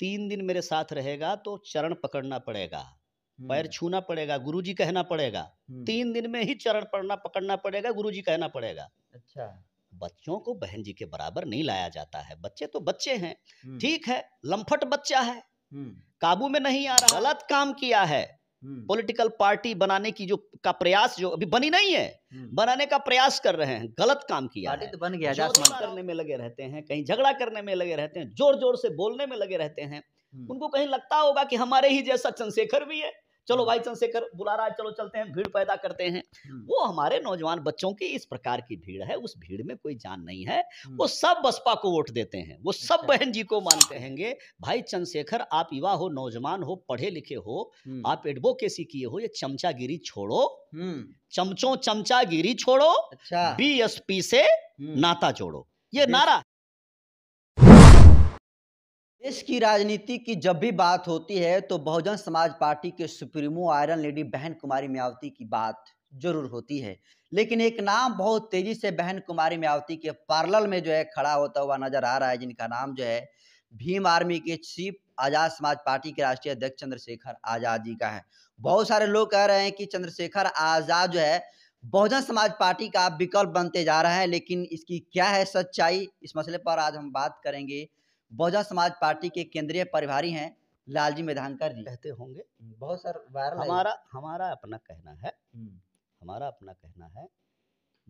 तीन दिन मेरे साथ रहेगा तो चरण पकड़ना पड़ेगा पैर हम्म। छूना पड़ेगा गुरुजी कहना पड़ेगा हम्म। तीन दिन में ही चरण पड़ना पकड़ना पड़ेगा गुरुजी कहना पड़ेगा अच्छा बच्चों को बहन जी के बराबर नहीं लाया जाता है बच्चे तो बच्चे हैं हम्म। ठीक है लम्फट बच्चा है काबू में नहीं आ रहा गलत काम किया है हम्म। पॉलिटिकल पार्टी बनाने की जो का प्रयास जो अभी बनी नहीं है हम्म। बनाने का प्रयास कर रहे हैं गलत काम किया है तो बन गया करने में लगे रहते हैं कहीं झगड़ा करने में लगे रहते हैं जोर जोर से बोलने में लगे रहते हैं हम्म। उनको कहीं लगता होगा कि हमारे ही जैसा चंद्रशेखर भी है चलो भाई चंद्रशेखर बुला रहा है चलो चलते हैं भीड़ पैदा करते हैं हम्म। वो हमारे नौजवान बच्चों की इस प्रकार की भीड़ है उस भीड़ में कोई जान नहीं है हम्म। वो सब बसपा को वोट देते हैं वो सब अच्छा। बहन जी को मानते कहेंगे भाई चंद्रशेखर आप युवा हो नौजवान हो पढ़े लिखे हो हम्म। आप एडवोकेसी किए हो ये चमचागिरी छोड़ो चमचों चमचागिरी छोड़ो अच्छा। पी से नाता जोड़ो ये नारा देश की राजनीति की जब भी बात होती है तो बहुजन समाज पार्टी के सुप्रीमो आयरन लेडी बहन कुमारी मायावती की बात जरूर होती है लेकिन एक नाम बहुत तेजी से बहन कुमारी मायावती के पार्लर में जो है खड़ा होता हुआ नजर आ रहा है जिनका नाम जो है भीम आर्मी के चीफ आजाद समाज पार्टी के राष्ट्रीय अध्यक्ष चंद्रशेखर आजाद जी का है बहुत सारे लोग कह रहे हैं कि चंद्रशेखर आजाद जो है बहुजन समाज पार्टी का विकल्प बनते जा रहा है लेकिन इसकी क्या है सच्चाई इस मसले पर आज हम बात करेंगे बहुजन समाज पार्टी के केंद्रीय प्रभारी हैं लालजी मेधांकर जी कहते होंगे बहुत सर वायरल हमारा हमारा अपना कहना है हम्म। हमारा अपना कहना है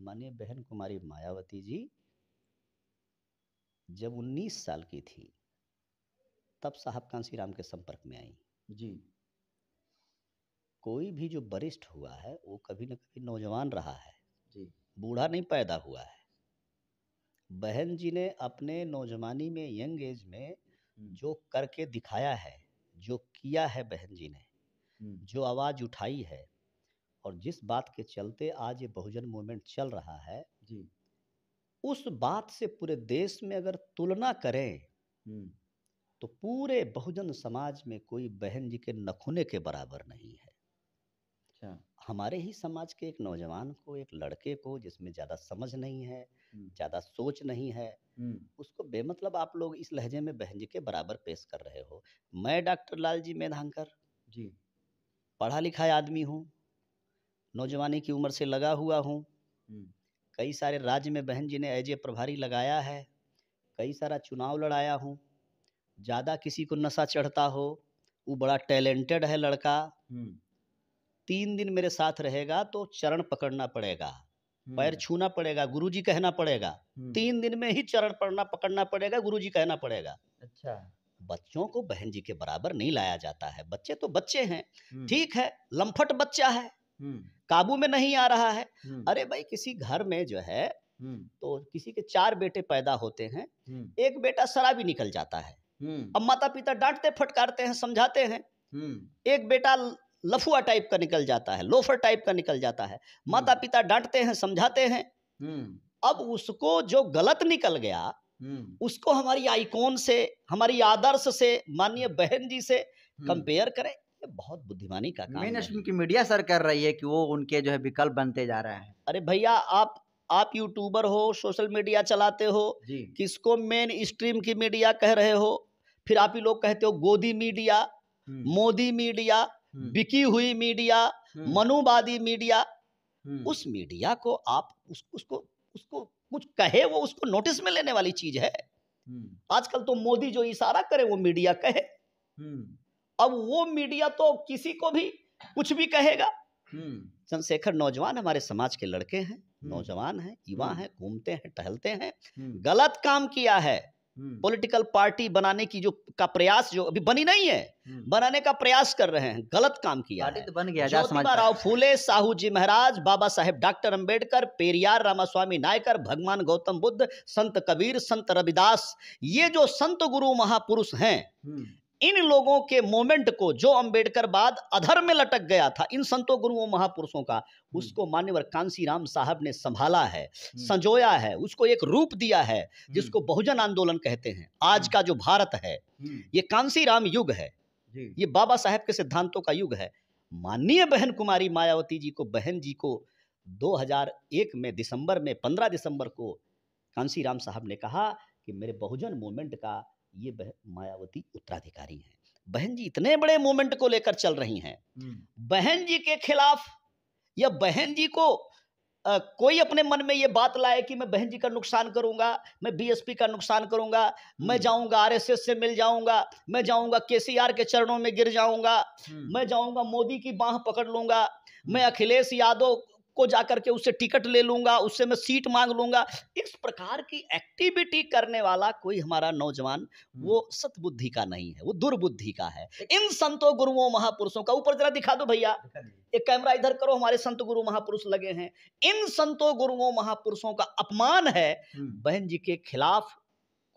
मानी बहन कुमारी मायावती जी जब 19 साल की थी तब साहब कांसी राम के संपर्क में आई जी कोई भी जो वरिष्ठ हुआ है वो कभी ना कभी नौजवान रहा है जी बूढ़ा नहीं पैदा हुआ है बहन जी ने अपने नौजवानी में यंग एज में जो करके दिखाया है जो किया है बहन जी ने जो आवाज़ उठाई है और जिस बात के चलते आज ये बहुजन मूवमेंट चल रहा है जी। उस बात से पूरे देश में अगर तुलना करें तो पूरे बहुजन समाज में कोई बहन जी के नखुने के बराबर नहीं है अच्छा। हमारे ही समाज के एक नौजवान को एक लड़के को जिसमें ज़्यादा समझ नहीं है ज़्यादा सोच नहीं है उसको बेमतलब आप लोग इस लहजे में बहन जी के बराबर पेश कर रहे हो मैं डॉक्टर लाल जी मेधांकर जी पढ़ा लिखा आदमी हूँ नौजवानी की उम्र से लगा हुआ हूँ कई सारे राज्य में बहन जी ने एज ए प्रभारी लगाया है कई सारा चुनाव लड़ाया हूँ ज़्यादा किसी को नशा चढ़ता हो वो बड़ा टैलेंटेड है लड़का तीन दिन मेरे साथ रहेगा तो चरण पकड़ना पड़ेगा पैर हम्म। छूना पड़ेगा गुरुजी कहना पड़ेगा हम्म। तीन दिन में ही चरण पड़ना पकड़ना पड़ेगा गुरुजी कहना पड़ेगा अच्छा बच्चों को बहन जी के बराबर नहीं लाया जाता है बच्चे तो बच्चे हैं हम्म। ठीक है लम्फट बच्चा है काबू में नहीं आ रहा है अरे भाई किसी घर में जो है तो किसी के चार बेटे पैदा होते हैं एक बेटा शराबी निकल जाता है अब माता पिता डांटते फटकारते हैं समझाते हैं एक बेटा लफुआ टाइप का निकल जाता है लोफर टाइप का निकल जाता है हम्म। माता पिता डांटते हैं समझाते हैं हम्म। अब उसको जो गलत निकल गया हम्म। उसको हमारी आइकॉन से हमारी आदर्श से माननीय बहन जी से कंपेयर करें ये बहुत बुद्धिमानी का काम है की मीडिया सर कर रही है कि वो उनके जो है विकल्प बनते जा रहे हैं अरे भैया आप आप यूट्यूबर हो सोशल मीडिया चलाते हो किसको मेन स्ट्रीम की मीडिया कह रहे हो फिर आप ही लोग कहते हो गोदी मीडिया मोदी मीडिया हम्म। बिकी हुई मीडिया हम्म। मनुवादी मीडिया हम्म। उस मीडिया को आप उस, उसको उसको कुछ कहे वो उसको नोटिस में लेने वाली चीज है आजकल तो मोदी जो इशारा करे वो मीडिया कहे अब वो मीडिया तो किसी को भी कुछ भी कहेगा चंद्रशेखर नौजवान हमारे समाज के लड़के हैं नौजवान हैं युवा हैं घूमते हैं टहलते हैं गलत काम किया है हम्म। पॉलिटिकल पार्टी बनाने की जो का प्रयास जो अभी बनी नहीं है हम्म। बनाने का प्रयास कर रहे हैं गलत काम किया तो बन गया ज्योतिबा राव फूले साहू जी महाराज बाबा साहेब डॉक्टर अंबेडकर पेरियार रामास्वामी नायकर भगवान गौतम बुद्ध संत कबीर संत रविदास ये जो संत गुरु महापुरुष हैं हम्म। इन लोगों के मोमेंट को जो अंबेडकर बाद अधर में लटक गया था इन संतों गुरुओं महापुरुषों का हम्म। उसको मान्यवर कांसी राम साहब ने संभाला है हम्म। संजोया है उसको एक रूप दिया है हम्म। जिसको बहुजन आंदोलन कहते हैं आज का जो भारत है ये कांसी राम युग है ये बाबा साहेब के सिद्धांतों का युग है माननीय बहन कुमारी मायावती जी को बहन जी को 2001 में दिसंबर में 15 दिसंबर को कांसी राम साहब ने कहा कि मेरे बहुजन मूवमेंट का ये मायावती उत्तराधिकारी हैं बहन जी इतने बड़े मोमेंट को लेकर चल रही हैं हम्म। बहन जी के खिलाफ या बहन जी को आ, कोई अपने मन में ये बात लाए कि मैं बहन जी का नुकसान करूंगा मैं बीएसपी का नुकसान करूंगा मैं हम्म। जाऊंगा आरएसएस से मिल जाऊंगा मैं जाऊंगा केसीआर के चरणों में गिर जाऊंगा हम्म। मैं जाऊंगा मोदी की बाह पकड़ लूंगा मैं अखिलेश यादव को जाकर के उससे टिकट ले लूँगा उससे मैं सीट मांग लूँगा इस प्रकार की एक्टिविटी करने वाला कोई हमारा नौजवान वो सतबुद्धि का नहीं है वो दुर्बुद्धि का है इन संतों गुरुओं महापुरुषों का ऊपर जरा दिखा दो भैया एक कैमरा इधर करो हमारे संत गुरु महापुरुष लगे हैं इन संतों गुरुओं महापुरुषों का अपमान है बहन जी के खिलाफ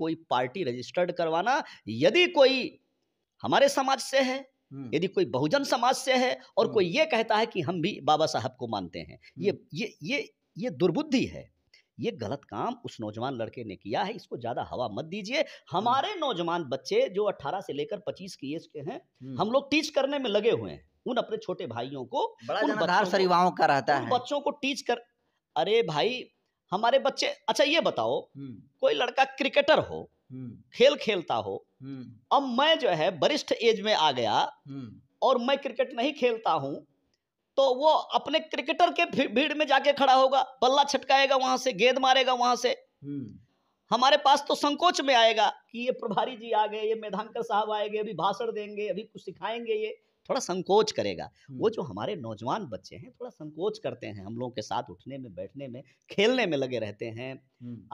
कोई पार्टी रजिस्टर्ड करवाना यदि कोई हमारे समाज से है हम्म। यदि कोई बहुजन समाज से है और कोई हम्म। ये कहता है कि हम भी बाबा साहब को मानते हैं ये हम्म। ये ये ये दुर्बुद्धि है ये गलत काम उस नौजवान लड़के ने किया है इसको ज़्यादा हवा मत दीजिए हमारे नौजवान बच्चे जो 18 से लेकर 25 की एज के हैं हम लोग टीच करने में लगे हुए हैं उन अपने छोटे भाइयों को उन बच्चों का रहता है बच्चों को टीच कर अरे भाई हमारे बच्चे अच्छा ये बताओ कोई लड़का क्रिकेटर हो हम्म। खेल खेलता हो हम्म। अब मैं जो है वरिष्ठ एज में आ गया हम्म। और मैं क्रिकेट नहीं खेलता हूँ तो वो अपने क्रिकेटर के भीड़ में जाके खड़ा होगा बल्ला छटकाएगा वहां से गेंद मारेगा वहां से हमारे पास तो संकोच में आएगा कि ये प्रभारी जी आ गए ये मेधांकर साहब आएंगे अभी भाषण देंगे अभी कुछ सिखाएंगे ये थोड़ा संकोच करेगा वो जो हमारे नौजवान बच्चे हैं थोड़ा संकोच करते हैं हम लोगों के साथ उठने में बैठने में खेलने में लगे रहते हैं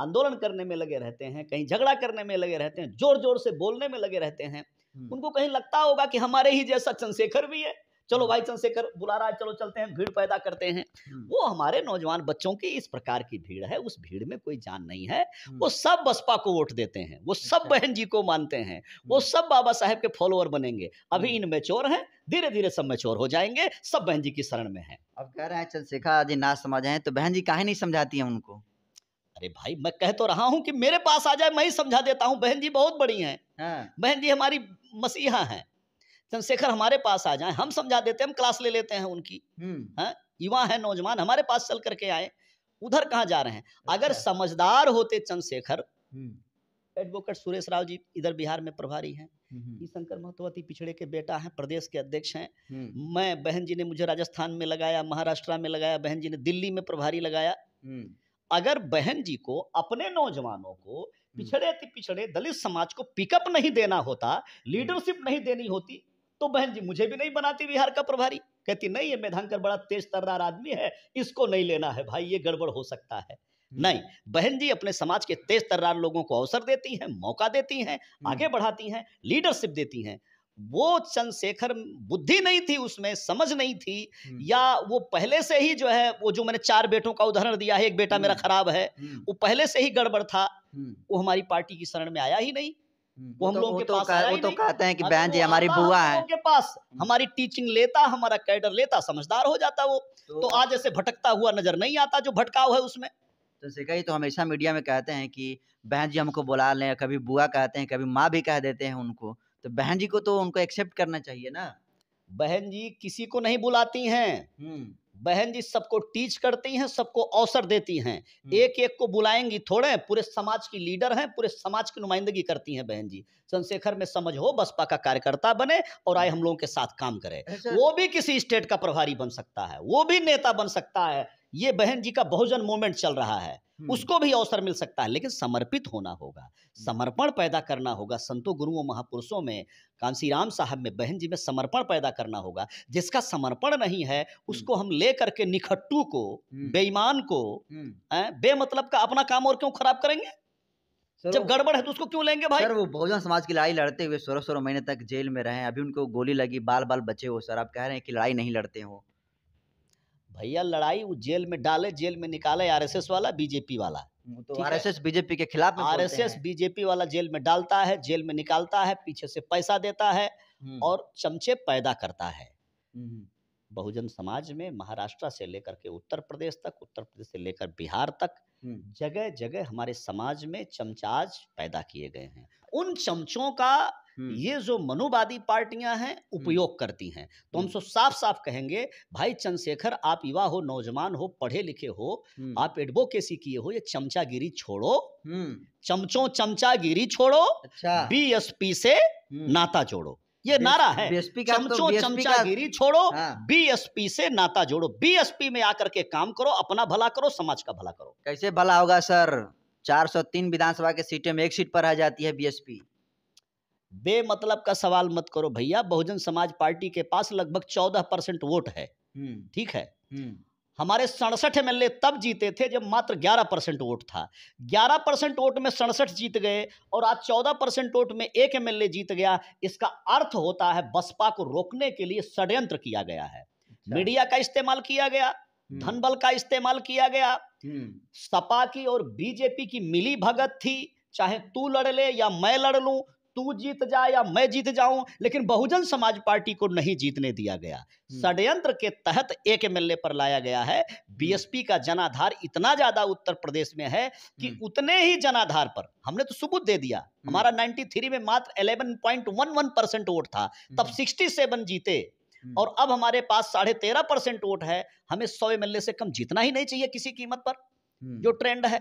आंदोलन करने में लगे रहते हैं कहीं झगड़ा करने में लगे रहते हैं जोर जोर से बोलने में लगे रहते हैं उनको कहीं लगता होगा कि हमारे ही जैसा चंद्रशेखर भी है चलो भाई चंद्रशेखर बुला रहा है चलो चलते हैं भीड़ पैदा करते हैं हम्म। वो हमारे नौजवान बच्चों की इस प्रकार की भीड़ है उस भीड़ में कोई जान नहीं है हम्म। वो सब बसपा को वोट देते हैं वो सब अच्छा। बहन जी को मानते हैं वो हम्म। सब बाबा साहेब के फॉलोअर बनेंगे अभी इन मेचोर हैं धीरे धीरे सब मेचोर हो जाएंगे सब बहन जी की शरण में है अब कह रहे हैं चंद्रशेखर जी ना समझ आए तो बहन जी काहे नहीं समझाती है उनको अरे भाई मैं कह तो रहा हूँ कि मेरे पास आ जाए मैं ही समझा देता हूँ बहन जी बहुत बड़ी हैं हाँ। बहन जी हमारी मसीहा हैं चंद्रशेखर हमारे पास आ जाए हम समझा देते हैं हम क्लास ले लेते हैं उनकी हम्म। है युवा है नौजवान हमारे पास चल करके आए उधर कहाँ जा रहे हैं अच्छा। अगर समझदार होते चंद्रशेखर एडवोकेट हम्म। सुरेश राव जी इधर बिहार में प्रभारी हैं हम्म। ई शंकर महतोवती पिछड़े के बेटा हैं प्रदेश के अध्यक्ष हैं मैं बहन जी ने मुझे राजस्थान में लगाया महाराष्ट्र में लगाया बहन जी ने दिल्ली में प्रभारी लगाया अगर बहन जी को अपने नौजवानों को पिछड़े पिछड़े दलित समाज को पिकअप नहीं देना होता लीडरशिप नहीं देनी होती तो बहन जी मुझे भी नहीं बनाती बिहार का प्रभारी कहती नहीं ये मेधांकर बड़ा तेज तर्रार आदमी है इसको नहीं लेना है भाई ये गड़बड़ हो सकता है हम्म। नहीं बहन जी अपने समाज के तेज तर्रार लोगों को अवसर देती हैं मौका देती हैं हम्म। आगे बढ़ाती हैं लीडरशिप देती हैं वो चंद्रशेखर बुद्धि नहीं थी उसमें समझ नहीं थी हम्म। या वो पहले से ही जो है वो जो मैंने चार बेटों का उदाहरण दिया है एक बेटा मेरा खराब है वो पहले से ही गड़बड़ था वो हमारी पार्टी की शरण में आया ही नहीं हम्म। वो हम तो लोगों के तो पास वो तो कहते हैं कि हाँ तो बहन जी हमारी बुआ है के पास हमारी टीचिंग लेता हमारा कैडर लेता समझदार हो जाता वो तो, तो आज ऐसे भटकता हुआ नजर नहीं आता जो भटकाव है उसमें तो सिकाई तो हमेशा मीडिया में कहते हैं कि बहन जी हमको बुला लें कभी बुआ कहते हैं कभी माँ भी कह देते हैं उनको तो बहन जी को तो उनको एक्सेप्ट करना चाहिए ना बहन जी किसी को नहीं बुलाती हैं हम्म। बहन जी सबको टीच करती हैं सबको अवसर देती हैं हम्म। एक एक को बुलाएंगी थोड़े पूरे समाज की लीडर हैं पूरे समाज की नुमाइंदगी करती हैं बहन जी चंद्रशेखर में समझ हो बसपा का कार्यकर्ता बने और आए हम लोगों के साथ काम करे अच्छा। वो भी किसी स्टेट का प्रभारी बन सकता है वो भी नेता बन सकता है ये बहन जी का बहुजन मूवमेंट चल रहा है हम्म। उसको भी अवसर मिल सकता है लेकिन समर्पित होना होगा हम्म। समर्पण पैदा करना होगा संतों गुरुओं महापुरुषों में कांसी राम साहब में बहन जी में समर्पण पैदा करना होगा जिसका समर्पण नहीं है हम्म। उसको हम ले करके निखट्टू को बेईमान को बेमतलब का अपना काम और क्यों खराब करेंगे जब गड़बड़ है तो उसको क्यों लेंगे भाई सर वो बहुजन समाज की लड़ाई लड़ते हुए सोलह सोलह महीने तक जेल में रहे अभी उनको गोली लगी बाल बाल बचे हो सर आप कह रहे हैं कि लड़ाई नहीं लड़ते हो भैया लड़ाई वो जेल में डाले जेल में निकाले आरएसएस वाला बीजेपी वाला तो आरएसएस बीजेपी के खिलाफ आरएसएस बीजेपी वाला जेल में डालता है जेल में निकालता है पीछे से पैसा देता है हम्म। और चमचे पैदा करता है हम्म। बहुजन समाज में महाराष्ट्र से लेकर के उत्तर प्रदेश तक उत्तर प्रदेश से लेकर बिहार तक हम्म। जगह जगह हमारे समाज में चमचाज पैदा किए गए हैं उन चमचों का ये जो मनोवादी पार्टियां हैं उपयोग करती हैं तो हम सो साफ साफ कहेंगे भाई चंद्रशेखर आप युवा हो नौजवान हो पढ़े लिखे हो आप एडवोकेसी किए हो ये चमचागिरी छोड़ो चमचो चमचागिरी छोड़ो अच्छा। बीएसपी से नाता जोड़ो ये नारा है मतलब चमचो तो चमचागिरी छोड़ो एस हाँ। बीएसपी से नाता जोड़ो बीएसपी में आकर के काम करो अपना भला करो समाज का भला करो कैसे भला होगा सर 403 विधानसभा के सीटें में एक सीट पर आ जाती है बीएसपी बेमतलब का सवाल मत करो भैया बहुजन समाज पार्टी के पास लगभग चौदह परसेंट वोट है हम्म। ठीक है हम्म। हमारे सड़सठ एम तब जीते थे जब मात्र 11 परसेंट वोट था 11 परसेंट वोट में सड़सठ जीत गए और आज 14 परसेंट वोट में एक एम जीत गया इसका अर्थ होता है बसपा को रोकने के लिए षड्यंत्र किया गया है अच्छा। मीडिया का इस्तेमाल किया गया हम्म। धनबल का इस्तेमाल किया गया सपा की और बीजेपी की मिली भगत थी चाहे तू लड़ ले या मैं लड़ लूं तू जीत जा या मैं जीत जाऊं लेकिन बहुजन समाज पार्टी को नहीं जीतने दिया गया हम्म। षडयंत्र के तहत एक एमएलए पर लाया गया है बीएसपी हम्म। का जनाधार इतना ज्यादा उत्तर प्रदेश में है कि हम्म। उतने ही जनाधार पर हमने तो सबूत दे दिया हमारा 93 में मात्र 11.11 परसेंट वोट था तब 67 जीते और अब हमारे पास साढ़े तेरह परसेंट वोट है हमें सौ एमएलए से कम जीतना ही नहीं चाहिए किसी कीमत पर जो ट्रेंड है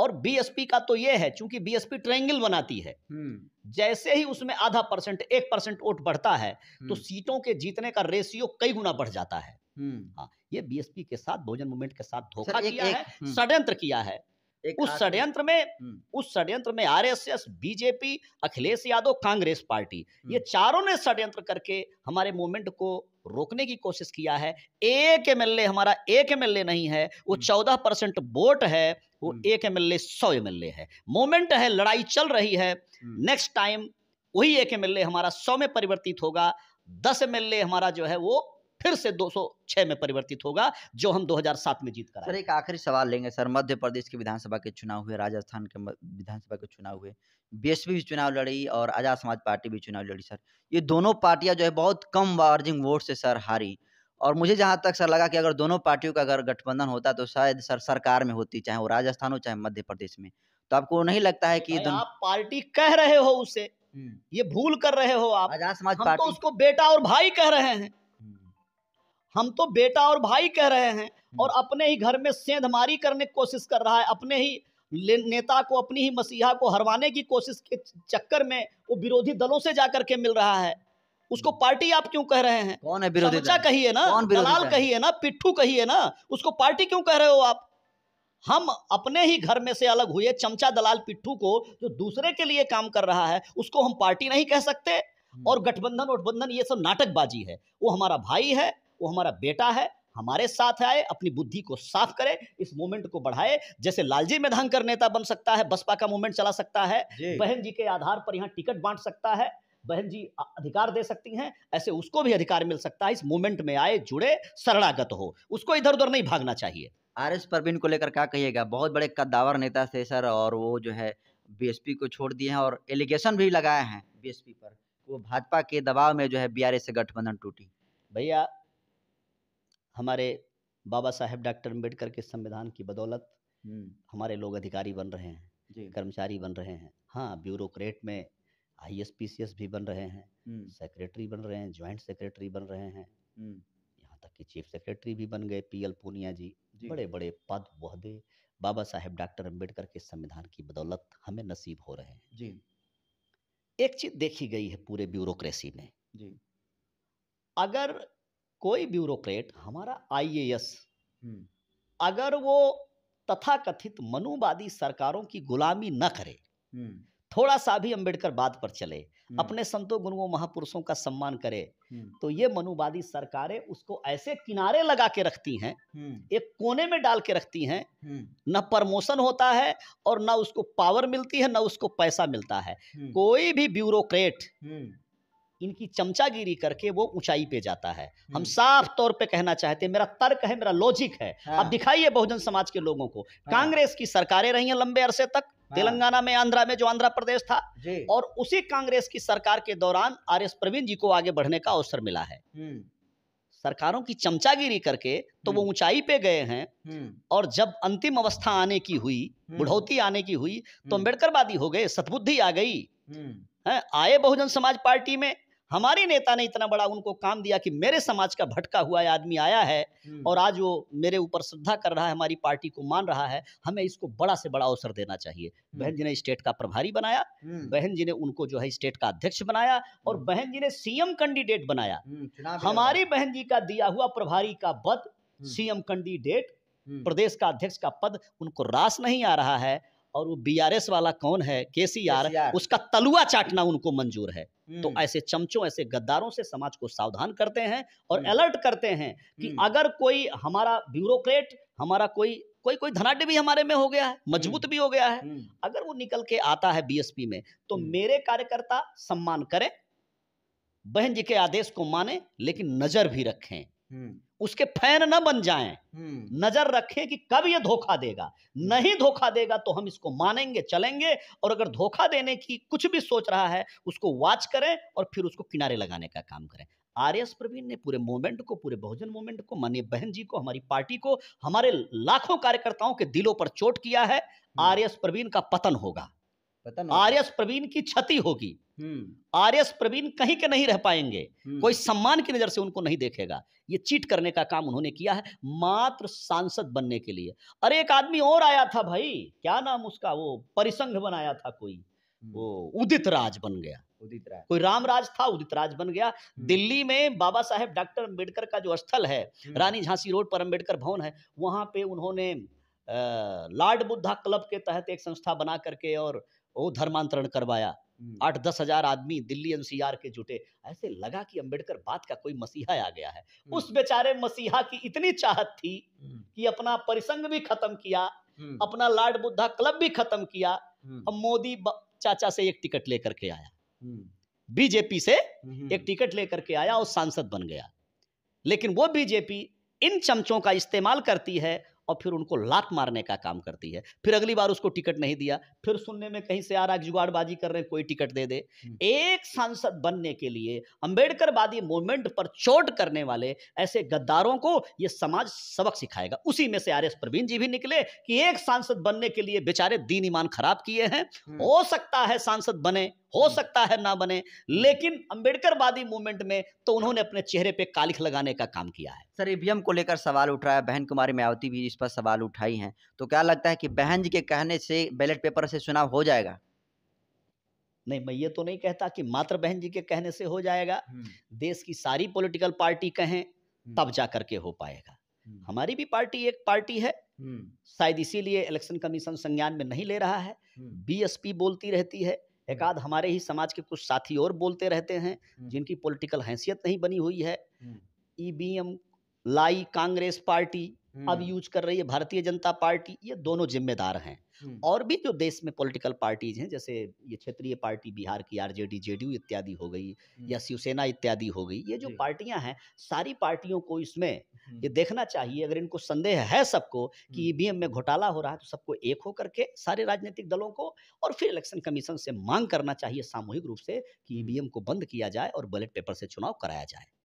और बीएसपी का तो ये है चूंकि बीएसपी ट्रायंगल बनाती है हम्म। जैसे ही उसमें आधा परसेंट एक परसेंट वोट बढ़ता है तो हम्म। सीटों के जीतने का रेशियो कई गुना बढ़ जाता है हम्म। हाँ ये बीएसपी के साथ भोजन मूवमेंट के साथ धोखा किया एक, है षड्यंत्र किया है उस षड्यंत्र में उस षड्यंत्र में RSS BJP Akhilesh Yadav Congress party ये चारों ने षड्यंत्र करके हमारे मूवमेंट को रोकने की कोशिश किया है एक एमएलए हमारा एक एमएलए नहीं है वो चौदह परसेंट वोट है वो हम्म। एक एम एल ए सौ एम एल ए है मोमेंट है लड़ाई चल रही है हम्म। नेक्स्ट टाइम वही एक एम एल ए हमारा सौ में परिवर्तित होगा दस एम एल ए हमारा जो है वो फिर से 206 में परिवर्तित होगा जो हम 2007 में जीत कर सर एक आखिरी सवाल लेंगे सर मध्य प्रदेश के विधानसभा के चुनाव हुए राजस्थान के विधानसभा के चुनाव हुए बीएसपी भी चुनाव लड़ी और आजाद समाज पार्टी भी चुनाव लड़ी सर ये दोनों पार्टियां जो है बहुत कम मार्जिन वोट से सर हारी और मुझे जहाँ तक सर लगा कि अगर दोनों पार्टियों का अगर गठबंधन होता तो शायद सर सरकार में होती चाहे वो राजस्थान हो चाहे मध्य प्रदेश में तो आपको नहीं लगता है कि आप पार्टी कह रहे हो उसे हम्म। ये भूल कर रहे हो आप आजाद समाज हम तो पार्टी तो उसको बेटा और भाई कह रहे हैं हम्म। हम तो बेटा और भाई कह रहे हैं हम्म। और अपने ही घर में सेंधमारी करने की कोशिश कर रहा है अपने ही नेता को अपनी ही मसीहा को हरवाने की कोशिश के चक्कर में वो विरोधी दलों से जा करके मिल रहा है उसको पार्टी आप क्यों कह रहे हैं कौन है विरोधी कही है ना दलाल है ना पिट्ठू कही है ना उसको पार्टी क्यों कह रहे हो आप हम अपने ही घर में से अलग हुए चमचा दलाल पिट्ठू को जो दूसरे के लिए काम कर रहा है उसको हम पार्टी नहीं कह सकते हम्म। और गठबंधन गठबंधन ये सब नाटकबाजी है वो हमारा भाई है वो हमारा बेटा है हमारे साथ आए अपनी बुद्धि को साफ करे इस मूवमेंट को बढ़ाए जैसे लालजी मेधांकर नेता बन सकता है बसपा का मूवमेंट चला सकता है बहन जी के आधार पर यहाँ टिकट बांट सकता है बहन जी अधिकार दे सकती हैं ऐसे उसको भी अधिकार मिल सकता है इस मूवमेंट में आए जुड़े शरणागत हो उसको इधर उधर नहीं भागना चाहिए आर एस परवीन को लेकर क्या कहिएगा बहुत बड़े कद्दावर नेता थे सर और वो जो है बीएसपी को छोड़ दिए हैं और एलिगेशन भी लगाए हैं बीएसपी पर वो भाजपा के दबाव में जो है बी से गठबंधन टूटी भैया हमारे बाबा साहेब डॉक्टर अम्बेडकर के संविधान की बदौलत हम्म। हमारे लोग अधिकारी बन रहे हैं कर्मचारी बन रहे हैं हाँ ब्यूरोक्रेट में आई एस भी बन रहे हैं हम्म। सेक्रेटरी बन रहे हैं ज्वाइंट सेक्रेटरी बन रहे हैं हम्म। यहाँ तक कि चीफ सेक्रेटरी भी बन गए पी एल पूनिया जी, जी। बड़े बड़े पद वहदे बाबा साहेब डॉक्टर अम्बेडकर के संविधान की बदौलत हमें नसीब हो रहे हैं जी एक चीज देखी गई है पूरे ब्यूरोक्रेसी में जी अगर कोई ब्यूरोक्रेट हमारा आईएएस हम्म। अगर वो तथाकथित मनुवादी सरकारों की गुलामी न करे थोड़ा सा भी अंबेडकर बात पर चले अपने संतों गुरुओं महापुरुषों का सम्मान करे तो ये मनुवादी सरकारें उसको ऐसे किनारे लगा के रखती हैं एक कोने में डाल के रखती हैं न प्रमोशन होता है और न उसको पावर मिलती है न उसको पैसा मिलता है कोई भी ब्यूरोक्रेट इनकी चमचागिरी करके वो ऊंचाई पे जाता है हम साफ तौर पे कहना चाहते हैं मेरा तर्क है मेरा लॉजिक है हाँ। अब दिखाइए बहुजन समाज के लोगों को हाँ। कांग्रेस की सरकारें रही हैं लंबे अरसे तक हाँ। तेलंगाना में आंध्रा में जो आंध्र प्रदेश था और उसी कांग्रेस की सरकार के दौरान आर एस प्रवीण जी को आगे बढ़ने का अवसर मिला है हम्म। सरकारों की चमचागिरी करके तो वो हम्म। ऊंचाई पे गए हैं हम्म। और जब अंतिम अवस्था आने की हुई बुढ़ौती आने की हुई तो अम्बेडकरवादी हो गए सतबुद्धि आ गई है आए बहुजन समाज पार्टी में हमारे नेता ने इतना बड़ा उनको काम दिया कि मेरे समाज का भटका हुआ आदमी आया है हम्म। और आज वो मेरे ऊपर श्रद्धा कर रहा है हमारी पार्टी को मान रहा है हमें इसको बड़ा से बड़ा अवसर देना चाहिए हम्म। बहन जी ने स्टेट का प्रभारी बनाया हम्म। बहन जी ने उनको जो है स्टेट का अध्यक्ष बनाया और बहन जी ने सीएम कैंडिडेट बनाया हमारी बहन जी का दिया हुआ प्रभारी का पद सीएम कैंडिडेट प्रदेश का अध्यक्ष का पद उनको रास नहीं आ रहा है और वो बीआरएस वाला कौन है केसीआर उसका तलुआ चाटना उनको मंजूर है तो हम्म। ऐसे चमचों ऐसे गद्दारों से समाज को सावधान करते हैं और अलर्ट हम्म। करते हैं कि हम्म। अगर कोई हमारा ब्यूरोक्रेट हमारा कोई कोई कोई धनाढ़ भी हमारे में हो गया है मजबूत भी हो गया है अगर वो निकल के आता है बीएसपी में तो मेरे कार्यकर्ता सम्मान करें बहन जी के आदेश को माने लेकिन नजर भी रखें हम्म। उसके फैन न बन जाएं हम्म। नजर रखें कि कब ये धोखा देगा हम्म। नहीं धोखा देगा तो हम इसको मानेंगे चलेंगे और अगर धोखा देने की कुछ भी सोच रहा है उसको वाच करें और फिर उसको किनारे लगाने का काम करें आर एस प्रवीण ने पूरे मूवमेंट को पूरे बहुजन मूवमेंट को माननीय बहन जी को हमारी पार्टी को हमारे लाखों कार्यकर्ताओं के दिलों पर चोट किया है आर एस प्रवीण का पतन होगा आर एस प्रवीण की क्षति होगी हम्म। आर एस प्रवीण कहीं के नहीं रह पाएंगे हम्म। कोई सम्मान की नजर से उनको नहीं देखेगा ये चीट करने का काम उन्होंने किया है मात्र सांसद बनने के लिए अरे एक आदमी और आया था भाई क्या नाम उसका वो परिसंघ बनाया था कोई हम्म। वो उदित राज बन गया उदित राज कोई राम राज था उदित राज बन गया दिल्ली में बाबा साहेब डॉक्टर अम्बेडकर का जो स्थल है रानी झांसी रोड पर अम्बेडकर भवन है वहां पे उन्होंने लॉर्ड बुद्धा क्लब के तहत एक संस्था बना करके और वो धर्मांतरण करवाया हम्म। आठ दस हजार आदमी दिल्ली एनसीआर के जुटे ऐसे लगा कि अंबेडकर बात का कोई मसीहा आ गया है हम्म। उस बेचारे मसीहा की इतनी चाहत थी हम्म। कि अपना परिसंग भी खत्म किया अपना लार्ड बुद्धा क्लब भी खत्म किया और मोदी चाचा से एक टिकट लेकर के आया बीजेपी से एक टिकट लेकर के आया और सांसद बन गया लेकिन वो बीजेपी इन चमचों का इस्तेमाल करती है और फिर उनको लात मारने का काम करती है फिर अगली बार उसको टिकट नहीं दिया फिर सुनने में कहीं से आ रहा जुगाड़बाजी कर रहे हैं कोई टिकट दे दे एक सांसद बनने के लिए अंबेडकरवादी मूवमेंट पर चोट करने वाले ऐसे गद्दारों को ये समाज सबक सिखाएगा उसी में से आर एस प्रवीण जी भी निकले कि एक सांसद बनने के लिए बेचारे दीन ईमान खराब किए हैं हो सकता है सांसद बने हो सकता है ना बने लेकिन अंबेडकरवादी मूवमेंट में तो उन्होंने अपने चेहरे पे कालिख लगाने का काम किया है सर ईवीएम को लेकर सवाल उठ रहा है बहन कुमारी मायावती भी इस पर सवाल उठाई हैं तो क्या लगता है कि बहन जी के कहने से बैलेट पेपर से चुनाव हो जाएगा नहीं मैं ये तो नहीं कहता कि मात्र बहन जी के कहने से हो जाएगा देश की सारी पॉलिटिकल पार्टी कहें तब जा करके हो पाएगा हमारी भी पार्टी एक पार्टी है शायद इसीलिए इलेक्शन कमीशन संज्ञान में नहीं ले रहा है बीएसपी बोलती रहती है एक आध हमारे ही समाज के कुछ साथी और बोलते रहते हैं जिनकी पॉलिटिकल हैसियत नहीं बनी हुई है ईवीएम लाई कांग्रेस पार्टी अब हम्म। यूज कर रही है भारतीय जनता पार्टी ये दोनों जिम्मेदार हैं हम्म। और भी जो देश में पॉलिटिकल पार्टीज हैं जैसे ये क्षेत्रीय पार्टी बिहार की आरजेडी जेडीयू इत्यादि हो गई या हम्म। शिवसेना इत्यादि हो गई ये जो पार्टियां हैं सारी पार्टियों को इसमें ये देखना चाहिए अगर इनको संदेह है सबको कि ईवीएम में घोटाला हो रहा है तो सबको एक होकर के सारे राजनीतिक दलों को और फिर इलेक्शन कमीशन से मांग करना चाहिए सामूहिक रूप से कि ईवीएम को बंद किया जाए और बैलेट पेपर से चुनाव कराया जाए